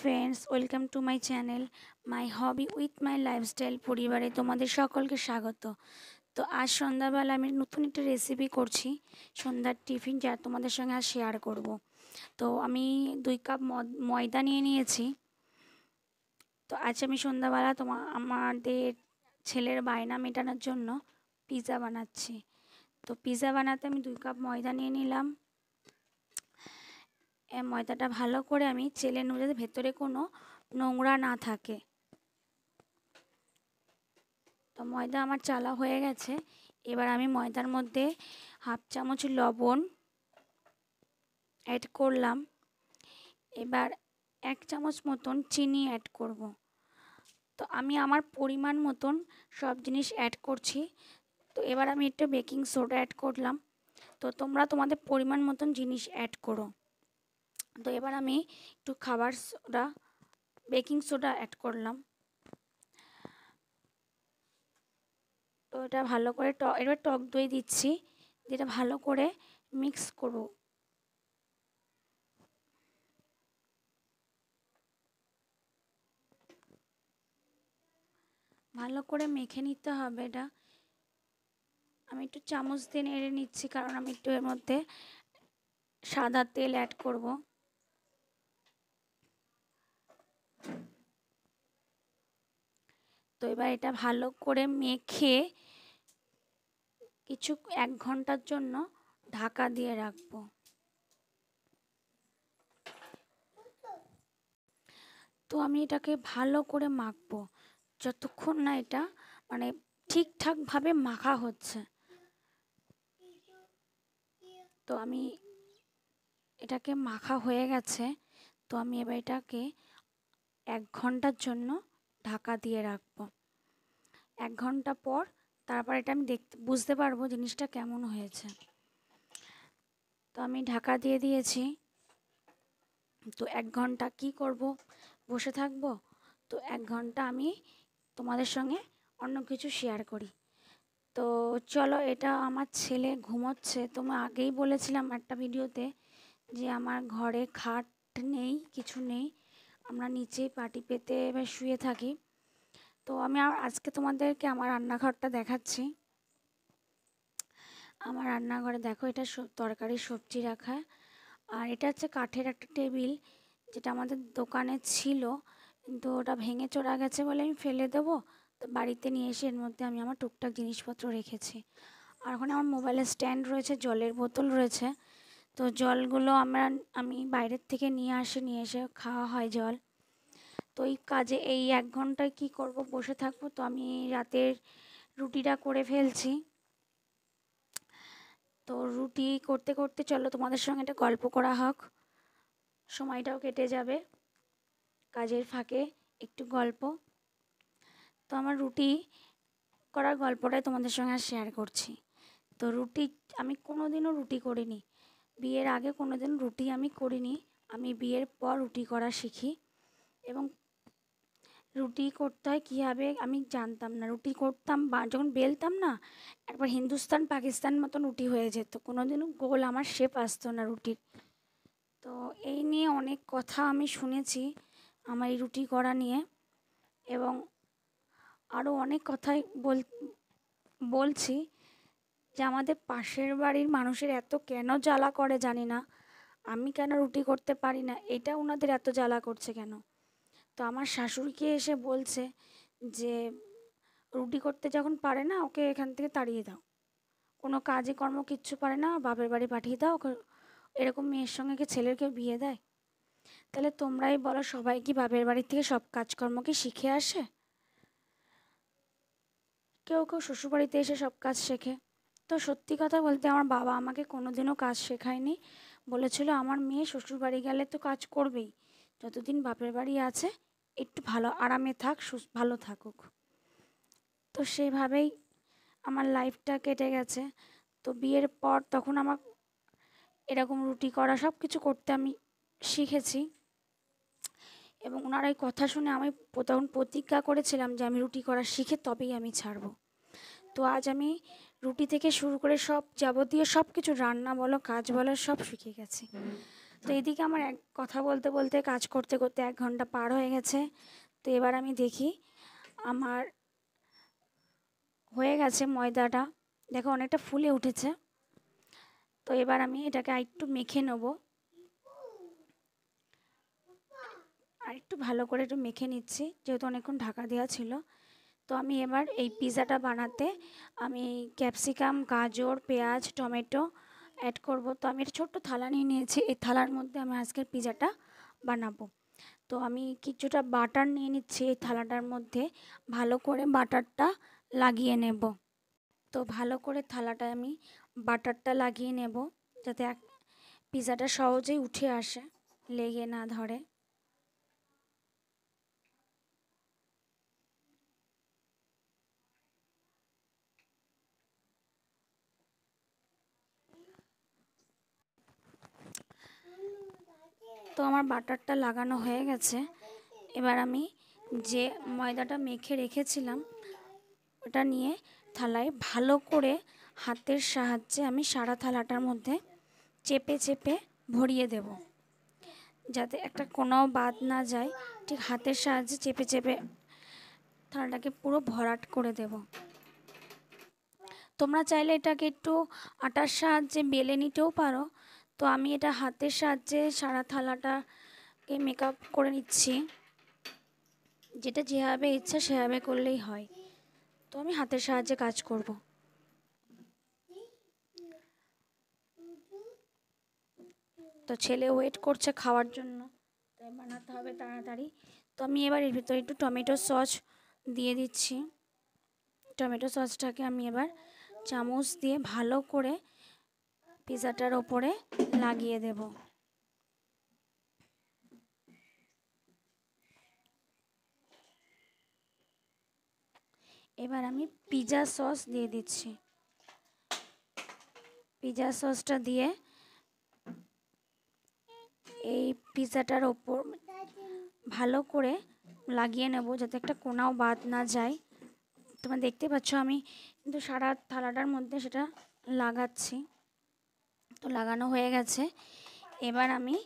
friends welcome to my channel my hobby with my lifestyle পরিবারে তোমাদের সকলকে স্বাগত তো আজ সন্ধ্যাবেলা আমি নতুন একটা রেসিপি করছি সন্ধ্যার টিফিন যা তোমাদের সঙ্গে আর শেয়ার করব তো আমি দুই কাপ ময়দা নিয়ে নিয়েছি তো আজ আমি সন্ধ্যাবেলা তোমা আমাদের ছেলের বায়না মেটানোর জন্য পিৎজা বানাচ্ছি তো পিৎজা বানাতে আমি দুই কাপ ময়দা নিয়ে নিলাম ময়দাটা ভালো করে আমি চেলে নেব যাতে ভেতরে কোনো নোংরা না থাকে তো ময়দা আমার চালা হয়ে গেছে এবার আমি ময়দার মধ্যে হাফ চামচ লবণ অ্যাড করলাম এবার এক চামচ মতন চিনি অ্যাড করব তো আমি আমার পরিমাণ মতন সব জিনিস অ্যাড করছি তো এবার আমি একটু বেকিং সোডা অ্যাড করলাম তো তোমরা তোমাদের পরিমাণ মতন জিনিস অ্যাড করো তো এবার আমি একটু খাবার সোডা বেকিং সোডা অ্যাড করলাম তো এটা ভালো করে টক এবার টক দই দিচ্ছি যেটা ভালো করে মিক্স করব ভালো করে মেখে নিতে হবে এটা আমি একটু চামচ দিয়ে নেড়ে নিচ্ছি কারণ আমি একটু এর মধ্যে সাদা তেল অ্যাড করব তো এবার এটা ভালো করে মেখে কিছু এক ঘন্টার জন্য ঢাকা দিয়ে রাখবো তো আমি এটাকে ভালো করে মাখব যতক্ষণ না এটা মানে ঠিকঠাকভাবে মাখা হচ্ছে তো আমি এটাকে মাখা হয়ে গেছে তো আমি এবার এটাকে এক ঘন্টার জন্য ঢাকা দিয়ে রাখবো এক ঘন্টা পর তারপর এটা আমি দেখতে বুঝতে পারবো জিনিসটা কেমন হয়েছে তো আমি ঢাকা দিয়ে দিয়েছি তো এক ঘন্টা কি করব বসে থাকবো তো এক ঘন্টা আমি তোমাদের সঙ্গে অন্য কিছু শেয়ার করি তো চলো এটা আমার ছেলে ঘুমোচ্ছে তোমার আগেই বলেছিলাম একটা ভিডিওতে যে আমার ঘরে খাট নেই কিছু নেই আমরা নিচে পাটি পেতে শুয়ে থাকি তো আমি আজকে তোমাদেরকে আমার রান্নাঘরটা দেখাচ্ছি আমার রান্নাঘরে দেখো এটা তরকারি সবজি রাখা আর এটা হচ্ছে কাঠের একটা টেবিল যেটা আমাদের দোকানে ছিল কিন্তু ওটা ভেঙে চড়া গেছে বলে আমি ফেলে দেবো তো বাড়িতে নিয়ে এসে এর মধ্যে আমি আমার টুকটাক জিনিসপত্র রেখেছি আর ওখানে আমার মোবাইলের স্ট্যান্ড রয়েছে জলের বোতল রয়েছে তো জলগুলো আমরা আমি বাইরের থেকে নিয়ে আসি নিয়ে এসে খাওয়া হয় জল তো এই কাজে এই এক ঘন্টায় কি করব বসে থাকবো তো আমি রাতের রুটিটা করে ফেলছি তো রুটি করতে করতে চলো তোমাদের সঙ্গে একটা গল্প করা হোক সময়টাও কেটে যাবে কাজের ফাঁকে একটু গল্প তো আমার রুটি করার গল্পটাই তোমাদের সঙ্গে আর শেয়ার করছি তো রুটি আমি কোনো দিনও রুটি করিনি বিয়ের আগে কোনো দিন রুটি আমি করিনি আমি বিয়ের পর রুটি করা শিখি এবং রুটি করতে হয় কীভাবে আমি জানতাম না রুটি করতাম বা যখন বেলতাম না একবার হিন্দুস্তান পাকিস্তান মতন রুটি হয়ে যেত কোনো দিনও গোল আমার শেপ আসতো না রুটির তো এই নিয়ে অনেক কথা আমি শুনেছি আমার এই রুটি করা নিয়ে এবং আরও অনেক কথাই বল বলছি যে আমাদের পাশের বাড়ির মানুষের এত কেন জ্বালা করে জানি না আমি কেন রুটি করতে পারি না এটা ওনাদের এত জ্বালা করছে কেন তো আমার শাশুড়িকে এসে বলছে যে রুটি করতে যখন পারে না ওকে এখান থেকে তাড়িয়ে দাও কোনো কাজে কর্ম কিচ্ছু পারে না বাপের বাড়ি পাঠিয়ে দাও ওকে এরকম মেয়ের সঙ্গে কি ছেলের কেউ বিয়ে দেয় তাহলে তোমরাই বলো সবাই কি বাপের বাড়ি থেকে সব কাজকর্ম কি শিখে আসে কেউ কেউ শ্বশুরবাড়িতে এসে সব কাজ শেখে তো সত্যি কথা বলতে আমার বাবা আমাকে কোনোদিনও কাজ শেখায়নি বলেছিল আমার মেয়ে শ্বশুরবাড়ি গেলে তো কাজ করবেই যতদিন বাপের বাড়ি আছে একটু ভালো আরামে থাক সুস্থ ভালো থাকুক তো সেভাবেই আমার লাইফটা কেটে গেছে তো বিয়ের পর তখন আমার এরকম রুটি করা সব কিছু করতে আমি শিখেছি এবং ওনার এই কথা শুনে আমি তখন প্রতিজ্ঞা করেছিলাম যে আমি রুটি করা শিখে তবেই আমি ছাড়ব তো আজ আমি রুটি থেকে শুরু করে সব যাবতীয় সব কিছু রান্না বলো কাজ বলো সব শিখে গেছি তো এদিকে আমার এক কথা বলতে বলতে কাজ করতে করতে এক ঘন্টা পার হয়ে গেছে তো এবার আমি দেখি আমার হয়ে গেছে ময়দাটা দেখো অনেকটা ফুলে উঠেছে তো এবার আমি এটাকে একটু মেখে নেব আর একটু ভালো করে একটু মেখে নিচ্ছি যেহেতু অনেকক্ষণ ঢাকা দেওয়া ছিল তো আমি এবার এই পিৎজাটা বানাতে আমি ক্যাপসিকাম গাজর পেঁয়াজ টমেটো অ্যাড করব তো আমি একটা ছোট্ট থালা নিয়ে নিয়েছি এই থালার মধ্যে আমি আজকের পিজাটা বানাবো তো আমি কিছুটা বাটার নিয়ে নিচ্ছি এই থালাটার মধ্যে ভালো করে বাটারটা লাগিয়ে নেব তো ভালো করে থালাটায় আমি বাটারটা লাগিয়ে নেব যাতে এক পিজাটা সহজেই উঠে আসে লেগে না ধরে তো আমার বাটারটা লাগানো হয়ে গেছে এবার আমি যে ময়দাটা মেখে রেখেছিলাম ওটা নিয়ে থালায় ভালো করে হাতের সাহায্যে আমি সারা থালাটার মধ্যে চেপে চেপে ভরিয়ে দেব যাতে একটা কোনাও বাদ না যায় ঠিক হাতের সাহায্যে চেপে চেপে থালাটাকে পুরো ভরাট করে দেব তোমরা চাইলে এটাকে একটু আটার সাহায্যে বেলে নিতেও পারো তো আমি এটা হাতের সাহায্যে সারা থালাটাকে মেকআপ করে নিচ্ছি যেটা যেভাবে ইচ্ছা সেভাবে করলেই হয় তো আমি হাতের সাহায্যে কাজ করব তো ছেলে ওয়েট করছে খাওয়ার জন্য তাই বানাতে হবে তাড়াতাড়ি তো আমি এবার এর ভিতরে একটু টমেটো সস দিয়ে দিচ্ছি টমেটো সসটাকে আমি এবার চামচ দিয়ে ভালো করে পিজাটার ওপরে লাগিয়ে দেব এবার আমি পিজা সস দিয়ে দিচ্ছি পিজা সসটা দিয়ে এই পিজাটার ওপর ভালো করে লাগিয়ে নেব যাতে একটা কোনাও বাদ না যায় তোমরা দেখতে পাচ্ছ আমি কিন্তু সারা থালাটার মধ্যে সেটা লাগাচ্ছি তো লাগানো হয়ে গেছে এবার আমি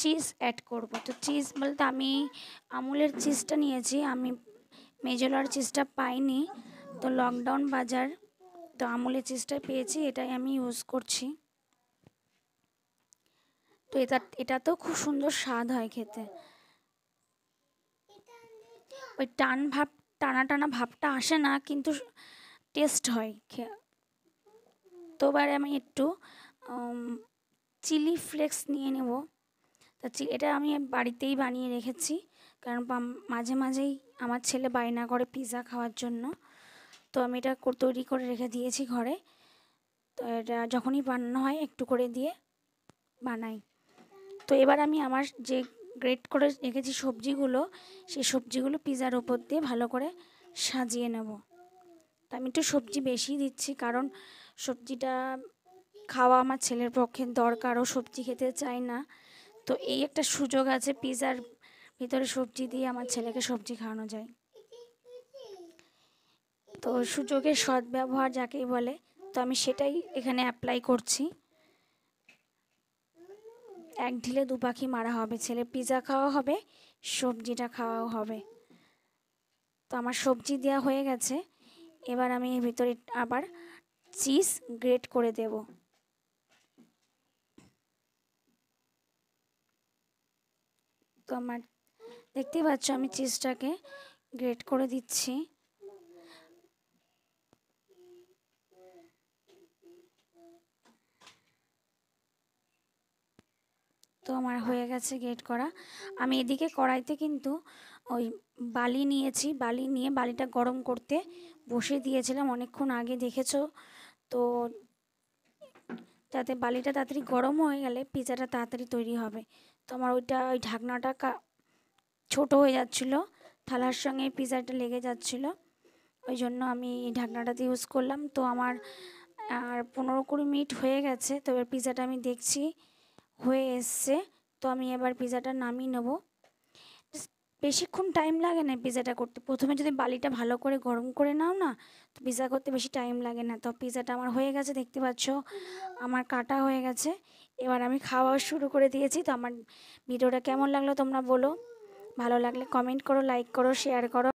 চিজ অ্যাড করব তো চিজ বলতে আমি আমুলের চিজটা নিয়েছি আমি মেজোলার চিজটা পাইনি তো লকডাউন বাজার তো আমুলের চিজটা পেয়েছি এটাই আমি ইউজ করছি তো এটা এটা তো খুব সুন্দর স্বাদ হয় খেতে ওই টান ভাব টানা টানা ভাবটা আসে না কিন্তু টেস্ট হয় তো আমি একটু চিলি ফ্লেক্স নিয়ে নেব তা এটা আমি বাড়িতেই বানিয়ে রেখেছি কারণ মাঝে মাঝেই আমার ছেলে বায়না করে পিৎজা খাওয়ার জন্য তো আমি এটা তৈরি করে রেখে দিয়েছি ঘরে তো এটা যখনই বানানো হয় একটু করে দিয়ে বানাই তো এবার আমি আমার যে গ্রেট করে রেখেছি সবজিগুলো সেই সবজিগুলো পিজার ওপর দিয়ে ভালো করে সাজিয়ে নেব তা আমি একটু সবজি বেশি দিচ্ছি কারণ সবজিটা খাওয়া আমার ছেলের পক্ষে দরকার ও সবজি খেতে চায় না তো এই একটা সুযোগ আছে পিজার ভিতরে সবজি দিয়ে আমার ছেলেকে সবজি খাওয়ানো যায় তো সুযোগের সদ্ব্যবহার যাকেই বলে তো আমি সেটাই এখানে অ্যাপ্লাই করছি এক ঢিলে দু পাখি মারা হবে ছেলে পিজা খাওয়া হবে সবজিটা খাওয়াও হবে তো আমার সবজি দেওয়া হয়ে গেছে এবার আমি এর ভিতরে আবার চিজ গ্রেট করে দেব তো আমার দেখতেই পাচ্ছ আমি চিজটাকে গ্রেট করে দিচ্ছি তো আমার হয়ে গেছে গ্রেট করা আমি এদিকে কড়াইতে কিন্তু ওই বালি নিয়েছি বালি নিয়ে বালিটা গরম করতে বসে দিয়েছিলাম অনেকক্ষণ আগে দেখেছো তো যাতে বালিটা তাড়াতাড়ি গরম হয়ে গেলে পিজাটা তাড়াতাড়ি তৈরি হবে তো আমার ওইটা ওই ঢাকনাটা ছোট হয়ে যাচ্ছিল থালার সঙ্গে পিজাটা লেগে যাচ্ছিল ওই জন্য আমি ঢাকনাটাতে ইউজ করলাম তো আমার আর পনেরো কুড়ি মিনিট হয়ে গেছে তো এবার পিজাটা আমি দেখছি হয়ে এসছে তো আমি এবার পিজাটা নামিয়ে নেবো বেশিক্ষণ টাইম লাগে না পিজাটা করতে প্রথমে যদি বালিটা ভালো করে গরম করে নাও না তো পিজা করতে বেশি টাইম লাগে না তো পিজাটা আমার হয়ে গেছে দেখতে পাচ্ছ আমার কাটা হয়ে গেছে এবার আমি খাওয়া শুরু করে দিয়েছি তো আমার ভিডিওটা কেমন লাগলো তোমরা বলো ভালো লাগলে কমেন্ট করো লাইক করো শেয়ার করো